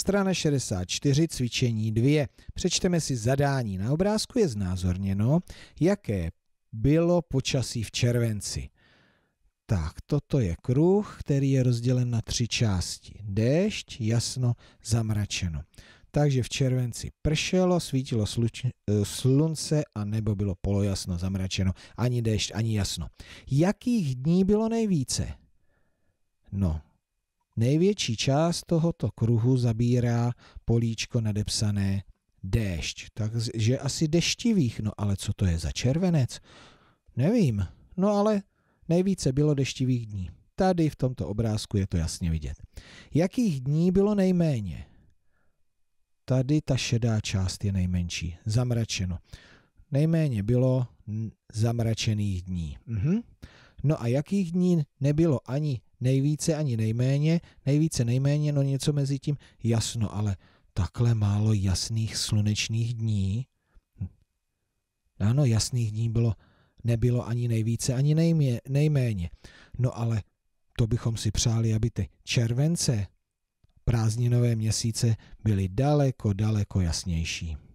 Strana 64, cvičení 2. Přečteme si zadání. Na obrázku je znázorněno, jaké bylo počasí v červenci. Tak, toto je kruh, který je rozdělen na tři části. Déšť, jasno, zamračeno. Takže v červenci pršelo, svítilo sluč, e, slunce a nebo bylo polojasno, zamračeno. Ani déšť, ani jasno. Jakých dní bylo nejvíce? No, Největší část tohoto kruhu zabírá políčko nadepsané déšť, takže asi deštivých. No ale co to je za červenec? Nevím, no ale nejvíce bylo deštivých dní. Tady v tomto obrázku je to jasně vidět. Jakých dní bylo nejméně? Tady ta šedá část je nejmenší, zamračeno. Nejméně bylo zamračených dní. Mhm. No a jakých dní nebylo ani nejvíce ani nejméně, nejvíce nejméně, no něco mezi tím, jasno, ale takhle málo jasných slunečných dní. Hm. Ano, jasných dní bylo, nebylo ani nejvíce, ani nejmě, nejméně. No ale to bychom si přáli, aby ty července, prázdninové měsíce, byly daleko, daleko jasnější.